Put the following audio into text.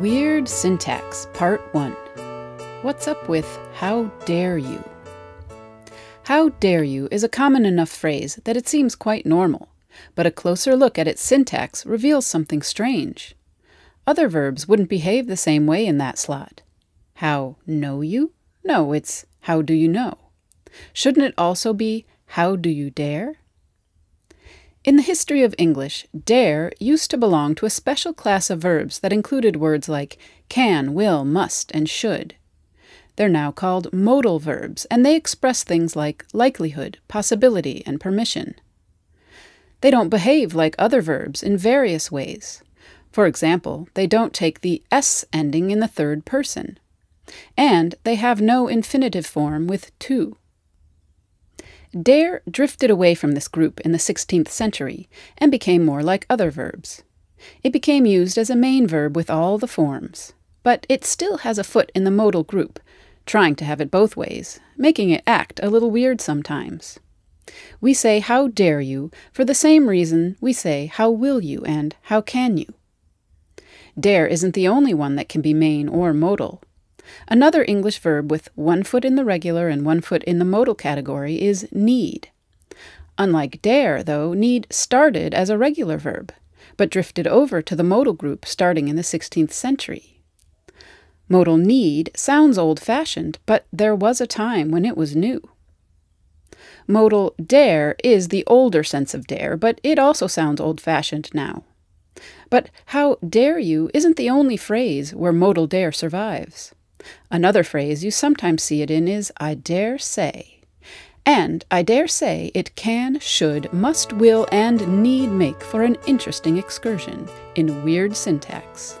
Weird Syntax, Part 1. What's up with How Dare You? How dare you is a common enough phrase that it seems quite normal, but a closer look at its syntax reveals something strange. Other verbs wouldn't behave the same way in that slot. How know you? No, it's how do you know? Shouldn't it also be how do you dare? In the history of English, dare used to belong to a special class of verbs that included words like can, will, must, and should. They're now called modal verbs, and they express things like likelihood, possibility, and permission. They don't behave like other verbs in various ways. For example, they don't take the s ending in the third person. And they have no infinitive form with to. Dare drifted away from this group in the 16th century and became more like other verbs. It became used as a main verb with all the forms, but it still has a foot in the modal group, trying to have it both ways, making it act a little weird sometimes. We say how dare you for the same reason we say how will you and how can you. Dare isn't the only one that can be main or modal. Another English verb with one foot in the regular and one foot in the modal category is need. Unlike dare, though, need started as a regular verb, but drifted over to the modal group starting in the 16th century. Modal need sounds old fashioned, but there was a time when it was new. Modal dare is the older sense of dare, but it also sounds old fashioned now. But how dare you isn't the only phrase where modal dare survives. Another phrase you sometimes see it in is I dare say. And I dare say it can, should, must, will, and need make for an interesting excursion in weird syntax.